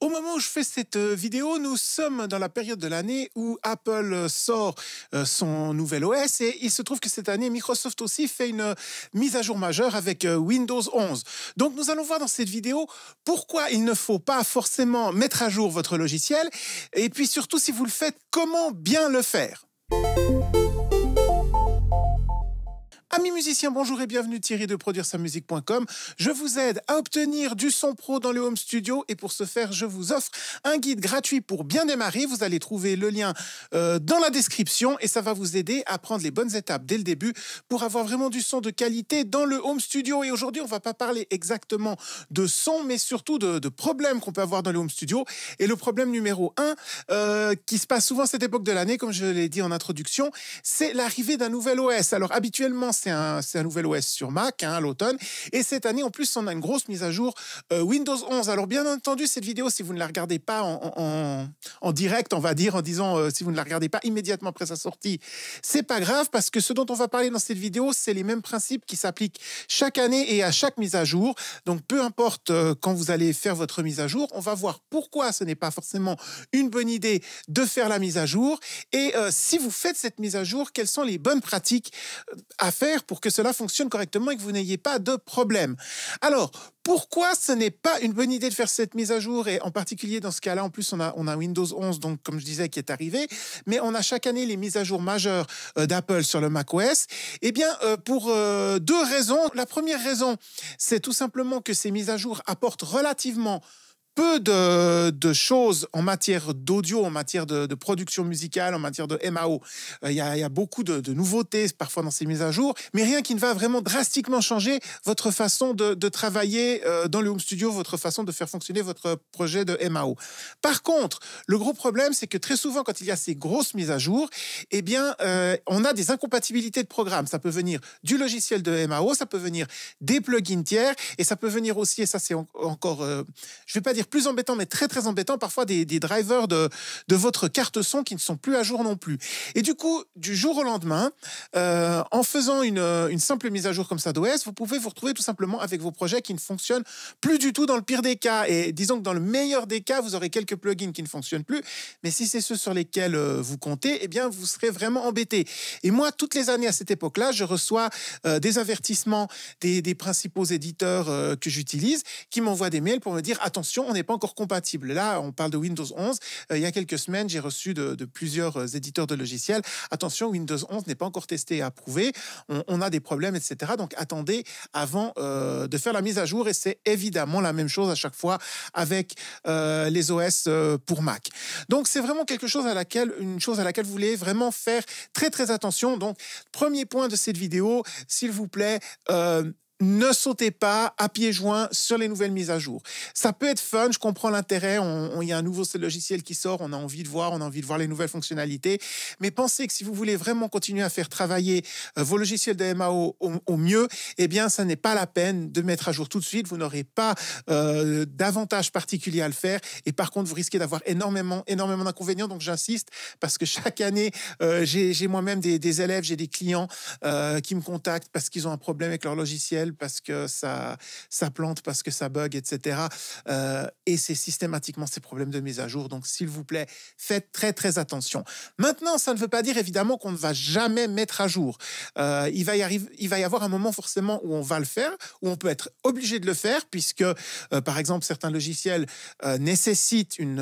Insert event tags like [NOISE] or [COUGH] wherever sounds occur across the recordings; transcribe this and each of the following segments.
Au moment où je fais cette euh, vidéo, nous sommes dans la période de l'année où Apple sort euh, son nouvel OS et il se trouve que cette année, Microsoft aussi fait une euh, mise à jour majeure avec Windows 11. Donc nous allons voir dans cette vidéo pourquoi il ne faut pas forcément mettre à jour votre logiciel et puis surtout si vous le faites, comment bien le faire. Amis musiciens, bonjour et bienvenue Thierry de produire-sa-musique.com. Je vous aide à obtenir du son pro dans le home studio et pour ce faire, je vous offre un guide gratuit pour bien démarrer. Vous allez trouver le lien euh, dans la description et ça va vous aider à prendre les bonnes étapes dès le début pour avoir vraiment du son de qualité dans le home studio. Et aujourd'hui, on va pas parler exactement de son, mais surtout de, problèmes qu'on peut avoir dans le home studio. Et le problème numéro un euh, qui se passe souvent cette époque de l'année, comme je l'ai dit en introduction, c'est l'arrivée d'un nouvel OS. Alors habituellement, c'est un, nouvel OS sur Mac hein, à l'automne. Et cette année, en plus, on a une grosse mise à jour euh, Windows 11. Alors, bien entendu, cette vidéo, si vous ne la regardez pas en, en, direct, on va dire, en disant euh, si vous ne la regardez pas immédiatement après sa sortie, c'est pas grave parce que ce dont on va parler dans cette vidéo, c'est les mêmes principes qui s'appliquent chaque année et à chaque mise à jour. Donc, peu importe euh, quand vous allez faire votre mise à jour, on va voir pourquoi ce n'est pas forcément une bonne idée de faire la mise à jour. Et si vous faites cette mise à jour, quelles sont les bonnes pratiques à faire pour que cela fonctionne correctement et que vous n'ayez pas de problème. Alors, pourquoi ce n'est pas une bonne idée de faire cette mise à jour Et en particulier dans ce cas-là, en plus, on a, on a Windows 11, donc comme je disais, qui est arrivé. Mais on a chaque année les mises à jour majeures euh, d'Apple sur le macOS. Eh bien, euh, pour euh, deux raisons. La première raison, c'est tout simplement que ces mises à jour apportent relativement peu de, choses en matière d'audio, en matière de, production musicale, en matière de MAO. Euh, il y, a beaucoup de, nouveautés parfois dans ces mises à jour, mais rien qui ne va vraiment drastiquement changer votre façon de, travailler euh, dans le home studio, votre façon de faire fonctionner votre projet de MAO. Par contre, le gros problème, c'est que très souvent, quand il y a ces grosses mises à jour, eh bien, euh, on a des incompatibilités de programme. Ça peut venir du logiciel de MAO, ça peut venir des plugins tiers, et ça peut venir aussi, et ça c'est encore, je ne vais pas dire plus embêtant, mais très très embêtant, parfois des, drivers de, de, votre carte son qui ne sont plus à jour non plus. Et du coup, du jour au lendemain, euh, en faisant une, euh, une, simple mise à jour comme ça d'OS, vous pouvez vous retrouver tout simplement avec vos projets qui ne fonctionnent plus du tout dans le pire des cas. Et disons que dans le meilleur des cas, vous aurez quelques plugins qui ne fonctionnent plus, mais si c'est ceux sur lesquels euh, vous comptez, eh bien, vous serez vraiment embêté. Et moi, toutes les années à cette époque-là, je reçois des avertissements des, des principaux éditeurs que j'utilise qui m'envoient des mails pour me dire attention, n'est pas encore compatible. Là, on parle de Windows 11. Euh, il y a quelques semaines, j'ai reçu de, plusieurs euh, éditeurs de logiciels. Attention, Windows 11 n'est pas encore testé et approuvé. On, a des problèmes, etc. Donc, attendez avant euh, de faire la mise à jour. Et c'est évidemment la même chose à chaque fois avec les OS pour Mac. Donc, c'est vraiment quelque chose à laquelle, une chose à laquelle vous voulez vraiment faire très, très attention. Donc, premier point de cette vidéo, s'il vous plaît, ne sautez pas à pieds joints sur les nouvelles mises à jour. Ça peut être fun, je comprends l'intérêt, il y a un nouveau logiciel qui sort, on a envie de voir, on a envie de voir les nouvelles fonctionnalités, mais pensez que si vous voulez vraiment continuer à faire travailler euh, vos logiciels de MAO au, mieux, eh bien, ça n'est pas la peine de mettre à jour tout de suite, vous n'aurez pas euh, d'avantages d'avantage particulier à le faire, et par contre, vous risquez d'avoir énormément, énormément d'inconvénients, donc j'insiste, parce que chaque année, euh, j'ai moi-même des, élèves, j'ai des clients qui me contactent parce qu'ils ont un problème avec leur logiciel, parce que ça, ça plante, parce que ça bug, etc. Euh, et c'est systématiquement ces problèmes de mise à jour. Donc, s'il vous plaît, faites très, très attention. Maintenant, ça ne veut pas dire évidemment qu'on ne va jamais mettre à jour. Euh, il, va y arriver, il va y avoir un moment forcément où on va le faire, où on peut être obligé de le faire, puisque, euh, par exemple, certains logiciels nécessitent une,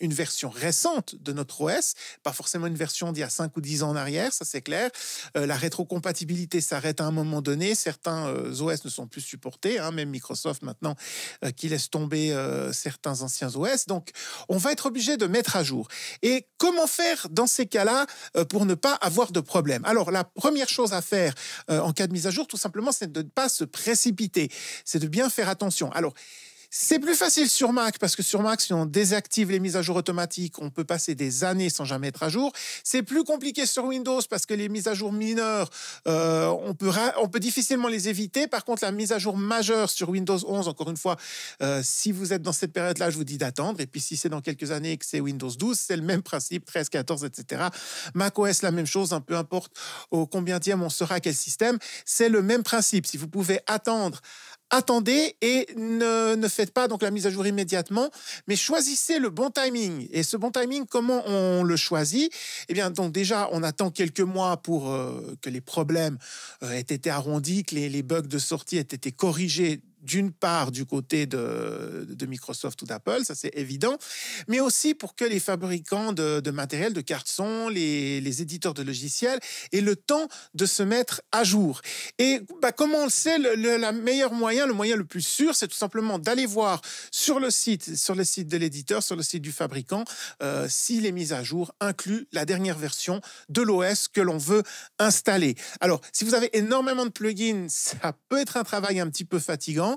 une version récente de notre OS, pas forcément une version d'il y a 5 ou 10 ans en arrière, ça c'est clair. la rétrocompatibilité s'arrête à un moment donné. Certains euh, OS ne sont plus supportés, hein, même Microsoft maintenant euh, qui laisse tomber euh, certains anciens OS. Donc, on va être obligé de mettre à jour. Et comment faire dans ces cas-là pour ne pas avoir de problème Alors, la première chose à faire en cas de mise à jour, tout simplement, c'est de ne pas se précipiter, c'est de bien faire attention. Alors, c'est plus facile sur Mac parce que sur Mac, si on désactive les mises à jour automatiques, on peut passer des années sans jamais être à jour. C'est plus compliqué sur Windows parce que les mises à jour mineures, euh, on, peut difficilement les éviter. Par contre, la mise à jour majeure sur Windows 11, encore une fois, euh, si vous êtes dans cette période-là, je vous dis d'attendre. Et puis si c'est dans quelques années que c'est Windows 12, c'est le même principe, 13, 14, etc. Mac OS, la même chose, un hein, peu importe au oh, combien on sera quel système, c'est le même principe. Si vous pouvez attendre attendez et ne, ne, faites pas donc la mise à jour immédiatement, mais choisissez le bon timing. Et ce bon timing, comment on le choisit Eh bien, donc déjà, on attend quelques mois pour euh, que les problèmes euh, aient été arrondis, que les bugs de sortie aient été corrigés d'une part du côté de, Microsoft ou d'Apple, ça c'est évident, mais aussi pour que les fabricants de, matériel, de cartes son, les, éditeurs de logiciels aient le temps de se mettre à jour. Et bah, comme on le sait, le, meilleur moyen, le moyen le plus sûr, c'est tout simplement d'aller voir sur le site, sur le site de l'éditeur, sur le site du fabricant, euh, si les mises à jour incluent la dernière version de l'OS que l'on veut installer. Alors, si vous avez énormément de plugins, ça peut être un travail un petit peu fatigant.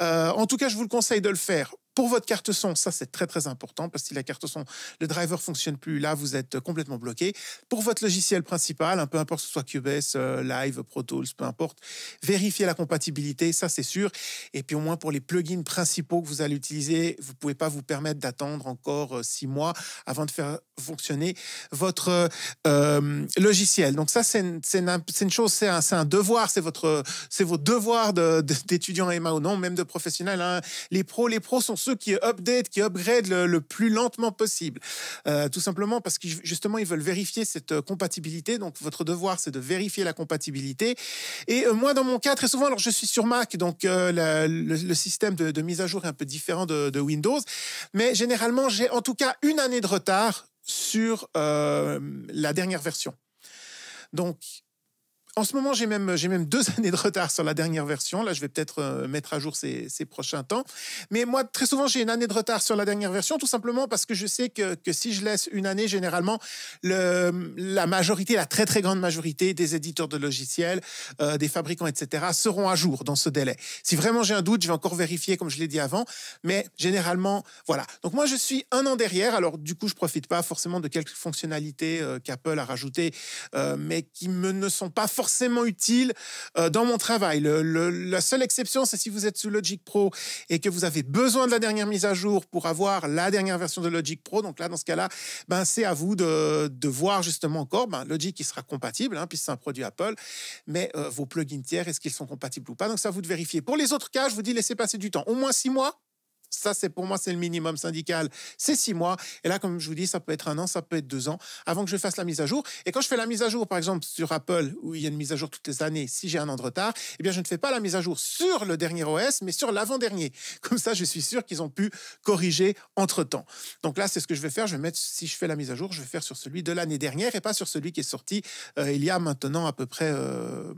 Euh, en tout cas, je vous le conseille de le faire pour votre carte son, ça c'est très très important parce que si la carte son, le driver fonctionne plus, là vous êtes complètement bloqué. Pour votre logiciel principal, un hein, peu importe ce soit Cubase, euh, Live, Pro Tools, peu importe, vérifiez la compatibilité, ça c'est sûr. Et puis au moins pour les plugins principaux que vous allez utiliser, vous pouvez pas vous permettre d'attendre encore euh, six mois avant de faire fonctionner votre euh, logiciel. Donc ça c'est une, chose, c'est un, un, devoir, c'est votre c'est vos devoirs d'étudiant de, ou non, même de professionnel. Hein. Les pros, les pros sont qui qui update, qui upgrade le, le plus lentement possible. Euh, tout simplement parce que justement, ils veulent vérifier cette euh, compatibilité. Donc, votre devoir, c'est de vérifier la compatibilité. Et euh, moi, dans mon cas, très souvent, alors je suis sur Mac, donc le, système de, mise à jour est un peu différent de, de Windows. Mais généralement, j'ai en tout cas une année de retard sur la dernière version. Donc, en ce moment, j'ai même, j'ai même deux [LAUGHS] années de retard sur la dernière version. Là, je vais peut-être euh, mettre à jour ces, ces, prochains temps. Mais moi, très souvent, j'ai une année de retard sur la dernière version, tout simplement parce que je sais que, que si je laisse une année, généralement, le, la majorité, la très très grande majorité des éditeurs de logiciels, euh, des fabricants, etc., seront à jour dans ce délai. Si vraiment j'ai un doute, je vais encore vérifier, comme je l'ai dit avant. Mais généralement, voilà. Donc moi, je suis un an derrière. Alors du coup, je profite pas forcément de quelques fonctionnalités euh, qu'Apple a rajoutées, mais qui me ne sont pas forcément forcément utile euh, dans mon travail. la seule exception, c'est si vous êtes sous Logic Pro et que vous avez besoin de la dernière mise à jour pour avoir la dernière version de Logic Pro. Donc là, dans ce cas-là, ben, c'est à vous de, voir justement encore. Ben, Logic, qui sera compatible, hein, puisque c'est un produit Apple, mais euh, vos plugins tiers, est-ce qu'ils sont compatibles ou pas Donc ça, vous de vérifier. Pour les autres cas, je vous dis, laissez passer du temps. Au moins six mois, ça, c'est pour moi, c'est le minimum syndical. C'est six mois. Et là, comme je vous dis, ça peut être un an, ça peut être deux ans avant que je fasse la mise à jour. Et quand je fais la mise à jour, par exemple, sur Apple, où il y a une mise à jour toutes les années, si j'ai un an de retard, eh bien, je ne fais pas la mise à jour sur le dernier OS, mais sur l'avant-dernier. Comme ça, je suis sûr qu'ils ont pu corriger entre temps. Donc là, c'est ce que je vais faire. Je vais mettre, si je fais la mise à jour, je vais faire sur celui de l'année dernière et pas sur celui qui est sorti euh, il y a maintenant à peu près euh,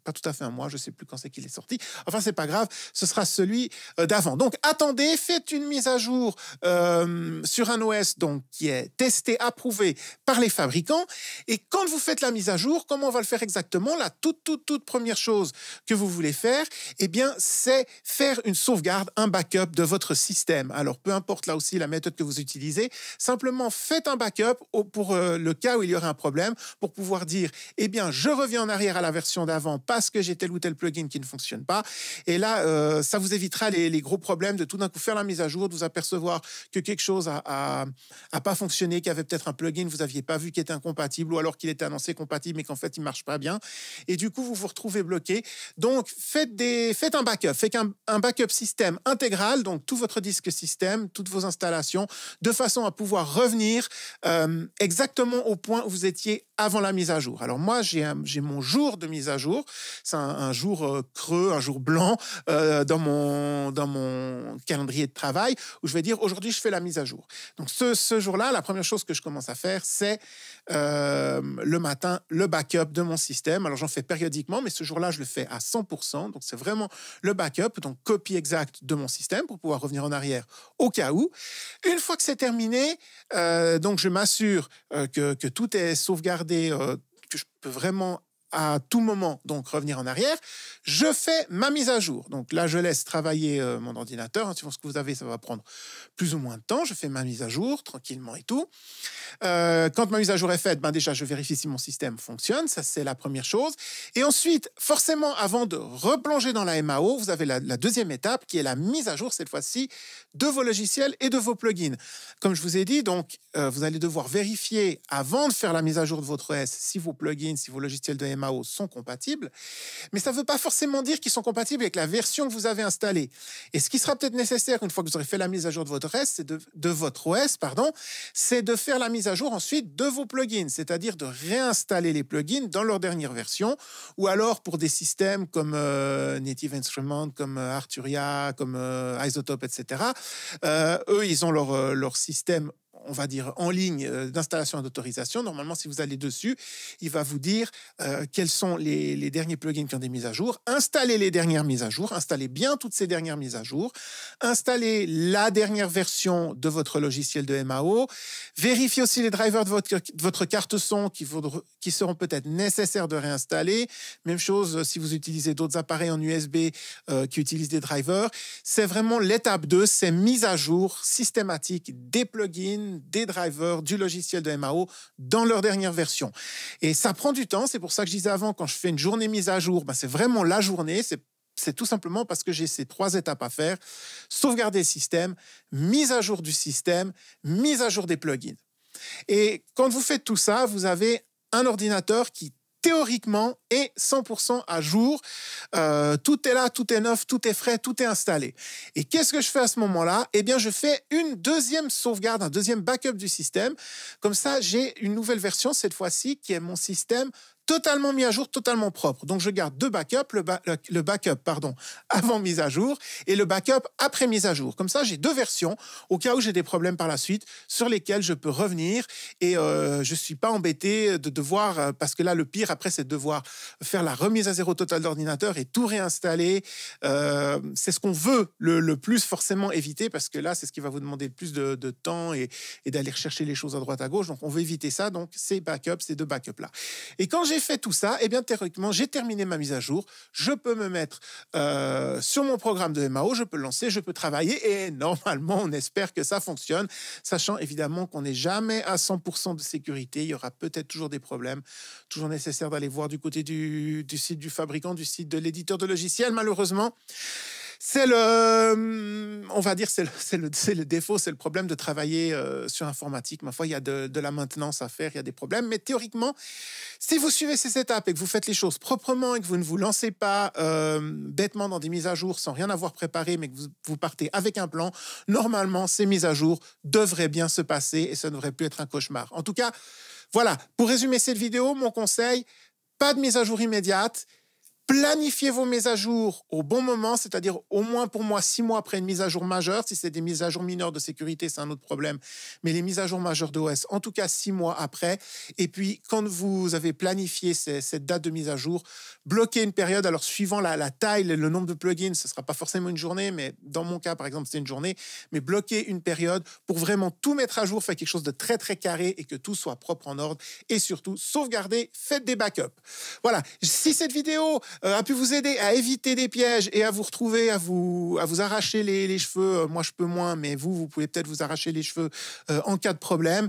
pas tout à fait un mois, je sais plus quand c'est qu'il est sorti. Enfin, c'est pas grave, ce sera celui euh, d'avant. Donc, attendez, faites une mise à jour euh, sur un OS donc qui est testé, approuvé par les fabricants. Et quand vous faites la mise à jour, comment on va le faire exactement La toute, toute, toute première chose que vous voulez faire, eh bien, c'est faire une sauvegarde, un backup de votre système. Alors, peu importe là aussi la méthode que vous utilisez, simplement faites un backup pour euh, le cas où il y aurait un problème, pour pouvoir dire, eh bien, je reviens en arrière à la version d'avant parce que j'ai tel ou tel plugin qui ne fonctionne pas. Et là, euh, ça vous évitera les, gros problèmes de tout d'un coup faire la mise à jour, de vous apercevoir que quelque chose a, pas fonctionné, qu'il y avait peut-être un plugin vous n'aviez pas vu qui était incompatible ou alors qu'il était annoncé compatible mais qu'en fait il marche pas bien. Et du coup, vous vous retrouvez bloqué. Donc, faites des, faites un backup, faites un, backup système intégral, donc tout votre disque système, toutes vos installations, de façon à pouvoir revenir euh, exactement au point où vous étiez avant la mise à jour. Alors moi, j'ai mon jour de mise à jour. C'est un, jour euh, creux, un jour blanc euh, dans, mon, dans mon calendrier de travail où je vais dire aujourd'hui, je fais la mise à jour. Donc ce, jour-là, la première chose que je commence à faire, c'est euh, le matin, le backup de mon système. Alors j'en fais périodiquement, mais ce jour-là, je le fais à 100%. Donc c'est vraiment le backup, donc copie exacte de mon système pour pouvoir revenir en arrière au cas où. Une fois que c'est terminé, donc je m'assure que tout est sauvegardé euh, que je peux vraiment à tout moment, donc revenir en arrière. Je fais ma mise à jour. Donc là, je laisse travailler euh, mon ordinateur. Hein, suivant ce que vous avez, ça va prendre plus ou moins de temps. Je fais ma mise à jour tranquillement et tout. Euh, quand ma mise à jour est faite, ben déjà, je vérifie si mon système fonctionne. Ça, c'est la première chose. Et ensuite, forcément, avant de replonger dans la MAO, vous avez la, deuxième étape qui est la mise à jour, cette fois-ci, de vos logiciels et de vos plugins. Comme je vous ai dit, donc, euh, vous allez devoir vérifier avant de faire la mise à jour de votre OS si vos plugins, si vos logiciels de MAO sont compatibles, mais ça ne veut pas forcément dire qu'ils sont compatibles avec la version que vous avez installée. Et ce qui sera peut-être nécessaire une fois que vous aurez fait la mise à jour de votre OS, c'est de, votre OS, pardon, c'est de faire la mise à jour ensuite de vos plugins, c'est-à-dire de réinstaller les plugins dans leur dernière version, ou alors pour des systèmes comme euh, Native Instruments, comme euh, Arturia, comme euh, Isotope, etc. eux, ils ont leur, leur système on va dire, en ligne euh, d'installation et d'autorisation. Normalement, si vous allez dessus, il va vous dire euh, quels sont les, derniers plugins qui ont des mises à jour. Installez les dernières mises à jour, installez bien toutes ces dernières mises à jour, installez la dernière version de votre logiciel de MAO, vérifiez aussi les drivers de votre, carte son qui, seront peut-être nécessaires de réinstaller. Même chose euh, si vous utilisez d'autres appareils en USB qui utilisent des drivers. C'est vraiment l'étape 2, c'est mise à jour systématique des plugins, des drivers, du logiciel de MAO dans leur dernière version. Et ça prend du temps. C'est pour ça que je disais avant, quand je fais une journée mise à jour, ben, c'est vraiment la journée. C'est c'est tout simplement parce que j'ai ces trois étapes à faire. Sauvegarder le système, mise à jour du système, mise à jour des plugins. Et quand vous faites tout ça, vous avez un ordinateur qui théoriquement, est 100% à jour. Euh, tout est là, tout est neuf, tout est frais, tout est installé. Et qu'est-ce que je fais à ce moment-là Eh bien, je fais une deuxième sauvegarde, un deuxième backup du système. Comme ça, j'ai une nouvelle version, cette fois-ci, qui est mon système totalement mis à jour, totalement propre. Donc je garde deux backups, le, backup pardon [LAUGHS] avant mise à jour et le backup après mise à jour. Comme ça, j'ai deux versions au cas où j'ai des problèmes par la suite sur lesquels je peux revenir et je euh, je suis pas embêté de devoir euh, parce que là le pire après c'est de devoir faire la remise à zéro totale d'ordinateur et tout réinstaller. Euh, c'est ce qu'on veut le, plus forcément éviter parce que là c'est ce qui va vous demander le plus de, temps et, d'aller chercher les choses à droite à gauche. Donc on veut éviter ça. Donc ces backups, ces deux backups là. Et quand j'ai fait tout ça, et eh bien théoriquement, j'ai terminé ma mise à jour. Je peux me mettre euh, sur mon programme de MAO, je peux le lancer, je peux travailler et normalement, on espère que ça fonctionne, sachant évidemment qu'on n'est jamais à 100% de sécurité. Il y aura peut-être toujours des problèmes, toujours nécessaire d'aller voir du côté du, du site du fabricant, du site de l'éditeur de logiciels, malheureusement. C'est le, hum, on va dire, c'est le, défaut, c'est le problème de travailler euh, sur informatique. Ma foi, il y a de, la maintenance à faire, il y a des problèmes. Mais théoriquement, si vous suivez ces étapes et que vous faites les choses proprement et que vous ne vous lancez pas euh, bêtement dans des mises à jour sans rien avoir préparé, mais que vous, partez avec un plan, normalement, ces mises à jour devraient bien se passer et ça ne devrait plus être un cauchemar. En tout cas, voilà, pour résumer cette vidéo, mon conseil, pas de mise à jour immédiate planifiez vos mises à jour au bon moment, c'est-à-dire au moins pour moi six mois après une mise à jour majeure. Si c'est des mises à jour mineures de sécurité, c'est un autre problème. Mais les mises à jour majeures d'OS, en tout cas six mois après. Et puis, quand vous avez planifié cette date de mise à jour, bloquez une période. Alors, suivant la, la taille, le nombre de plugins, ce ne sera pas forcément une journée, mais dans mon cas, par exemple, c'est une journée. Mais bloquez une période pour vraiment tout mettre à jour, faire quelque chose de très, très carré et que tout soit propre en ordre. Et surtout, sauvegardez, faites des backups. Voilà. Si cette vidéo euh, a pu vous aider à éviter des pièges et à vous retrouver, à vous, à vous arracher les, les cheveux. Euh, moi, je peux moins, mais vous, vous pouvez peut-être vous arracher les cheveux euh, en cas de problème.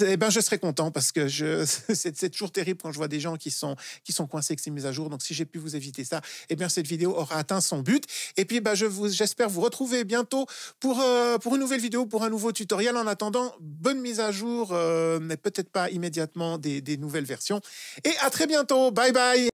Eh ben, je serais content parce que [LAUGHS] c'est toujours terrible quand je vois des gens qui sont, qui sont coincés avec ces mises à jour. Donc, si j'ai pu vous éviter ça, eh bien, cette vidéo aura atteint son but. Et puis, ben, je vous, j'espère vous retrouver bientôt pour, pour une nouvelle vidéo, pour un nouveau tutoriel. En attendant, bonne mise à jour, mais peut-être pas immédiatement des, des nouvelles versions. Et à très bientôt. Bye bye.